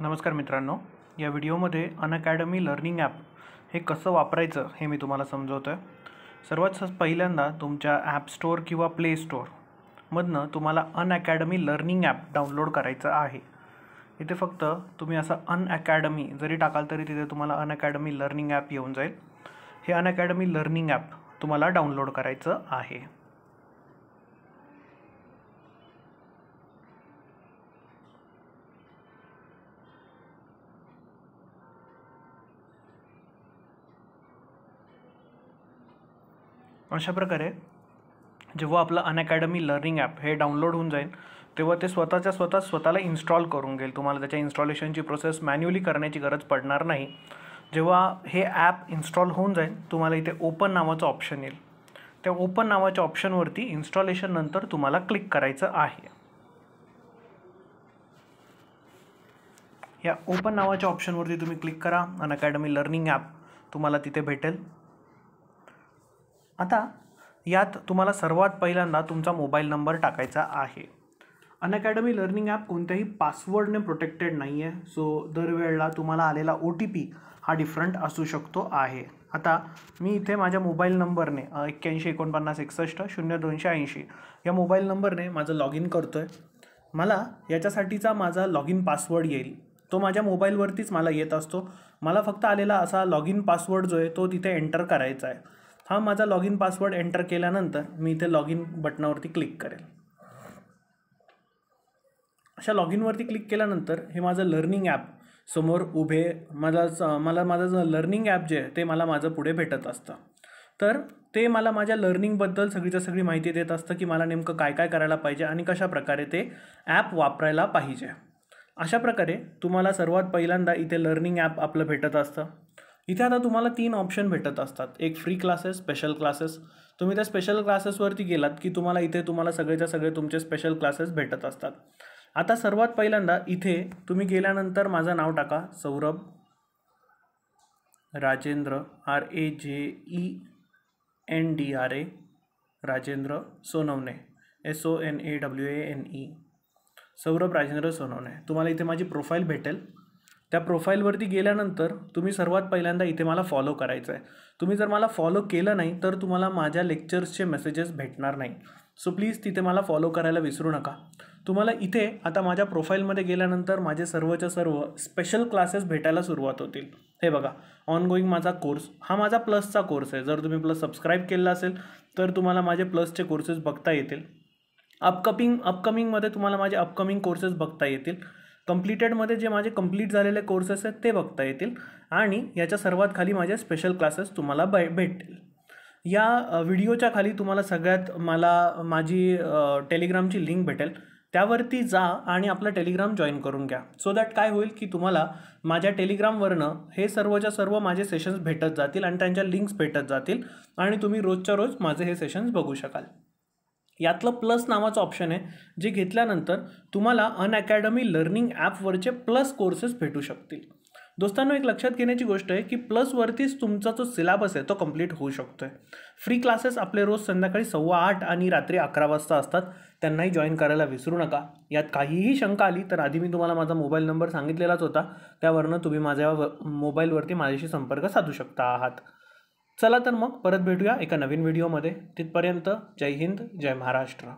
नमस्कार मित्रांनो या व्हिडिओमध्ये अनअकॅडमी लर्निंग ॲप हे कसं वापरायचं हे मी तुम्हाला समजवतो आहे सर्वात पहिल्यांदा तुमच्या ॲप स्टोअर किंवा प्ले स्टोअरमधनं तुम्हाला अनअकॅडमी लर्निंग ॲप डाउनलोड करायचं आहे इथे फक्त तुम्ही असं अनअकॅडमी जरी टाकाल तरी तिथे तुम्हाला अनअकॅडमी लर्निंग ॲप येऊन जाईल हे अनअकॅडमी लर्निंग ॲप तुम्हाला डाउनलोड करायचं आहे अशा प्रकारे जेव्हा आपलं अनअकॅडमी लर्निंग ॲप हे डाउनलोड होऊन जाईल तेव्हा ते स्वतःच्या स्वतः स्वतःला इन्स्टॉल करून घेईल तुम्हाला त्याच्या इन्स्टॉलेशनची प्रोसेस मॅन्युअली करण्याची गरज पडणार नाही जेव्हा हे ॲप इन्स्टॉल होऊन जाईल तुम्हाला इथे ओपन नावाचं ऑप्शन येईल त्या ओपन नावाच्या ऑप्शनवरती इन्स्टॉलेशननंतर तुम्हाला क्लिक करायचं आहे या ओपन नावाच्या ऑप्शनवरती तुम्ही क्लिक करा अन अकॅडमी लर्निंग ॲप तुम्हाला तिथे भेटेल आता यात तुम्हाला सर्वात पहिल्यांदा तुमचा मोबाईल नंबर टाकायचा आहे अनअकॅडमी लर्निंग ॲप कोणत्याही पासवर्डने प्रोटेक्टेड नाही आहे सो दरवेळेला तुम्हाला आलेला ओ टी पी हा डिफरंट असू शकतो आहे आता मी इथे माझ्या मोबाईल नंबरने एक्क्याऐंशी एकोणपन्नास एकसष्ट शून्य दोनशे ऐंशी या मोबाईल नंबरने माझं लॉग इन करतो आहे मला याच्यासाठीचा माझा लॉग इन पासवर्ड येईल तो माझ्या मोबाईलवरतीच मला येत असतो मला फक्त आलेला असा लॉग इन पासवर्ड जो आहे तो तिथे एंटर करायचा आहे हा माझा लॉग इन पासवर्ड एंटर केल्यानंतर मी इथे लॉग इन बटनावरती क्लिक करेल अशा लॉग इनवरती क्लिक केल्यानंतर हे माझं लर्निंग ॲप समोर उभे माझा मला माझं लर्निंग ॲप जे आहे ते मला माझं पुढे भेटत असतं तर ते मला माझ्या लर्निंगबद्दल सगळीच्या सगळी माहिती देत असतं की मला नेमकं काय काय करायला पाहिजे आणि कशा प्रकारे ते ॲप वापरायला पाहिजे अशा प्रकारे तुम्हाला सर्वात पहिल्यांदा इथे लर्निंग ॲप आपलं भेटत असतं इथे आता तुम्हाला तीन ऑप्शन भेटत असतात एक फ्री क्लासेस स्पेशल क्लासेस तुम्ही त्या स्पेशल क्लासेसवरती गेलात की तुम्हाला इथे तुम्हाला सगळेच्या सगळे तुमचे स्पेशल क्लासेस भेटत असतात आता सर्वात पहिल्यांदा इथे तुम्ही गेल्यानंतर माझं नाव टाका Saurabh Rajendra R A J E N D R A Rajendra Sonawane S O N A W A N E Saurabh Rajendra Sonawane तुम्हाला इथे माझी प्रोफाईल भेटेल त्या प्रोफाईलवरती गेल्यानंतर तुम्ही सर्वात पहिल्यांदा इथे मला फॉलो करायचं आहे तुम्ही जर मला फॉलो केलं नाही तर तुम्हाला माझ्या लेक्चर्सचे मेसेजेस भेटणार नाही सो प्लीज तिथे मला फॉलो करायला विसरू नका तुम्हाला इथे आता माझ्या प्रोफाईलमध्ये गेल्यानंतर माझे सर्वच्या सर्व स्पेशल क्लासेस भेटायला सुरुवात होतील हे बघा ऑनगोईंग माझा कोर्स हा माझा प्लसचा कोर्स आहे जर तुम्ही प्लस सबस्क्राईब केला असेल तर तुम्हाला माझे प्लसचे कोर्सेस बघता येतील अपकमिंग अपकमिंगमध्ये तुम्हाला माझे अपकमिंग कोर्सेस बघता येतील कम्प्लिटेडमध्ये जे माझे कम्प्लीट झालेले कोर्सेस आहेत ते बघता येतील आणि याच्या सर्वात खाली माझे स्पेशल क्लासेस तुम्हाला बै भेटतील या व्हिडिओच्या खाली तुम्हाला सगळ्यात मला माझी टेलिग्रामची लिंक भेटेल त्यावरती जा आणि आपला टेलिग्राम जॉईन करून घ्या सो दॅट काय होईल की तुम्हाला माझ्या टेलिग्रामवरनं हे सर्वच्या सर्व माझे सेशन्स भेटत जातील आणि त्यांच्या लिंक्स भेटत जातील आणि तुम्ही रोजच्या रोज माझे हे सेशन्स बघू शकाल यातलं प्लस नावाचं ऑप्शन आहे जे घेतल्यानंतर तुम्हाला अनअकॅडमी लर्निंग ॲपवरचे प्लस कोर्सेस भेटू शकतील दोस्तांनो एक लक्षात घेण्याची गोष्ट आहे की प्लसवरतीच तुमचा जो सिलेबस आहे तो कंप्लीट होऊ शकतो आहे फ्री क्लासेस आपले रोज संध्याकाळी सव्वा आठ आणि रात्री अकरा वाजता असतात त्यांनाही जॉईन करायला विसरू नका यात काहीही शंका आली तर आधी मी तुम्हाला माझा मोबाईल नंबर सांगितलेलाच होता त्यावरनं तुम्ही माझ्या मोबाईलवरती माझ्याशी संपर्क साधू शकता आहात चला तर मग परत भेटूया एका नवीन व्हिडिओमध्ये तिथपर्यंत जय हिंद जय महाराष्ट्र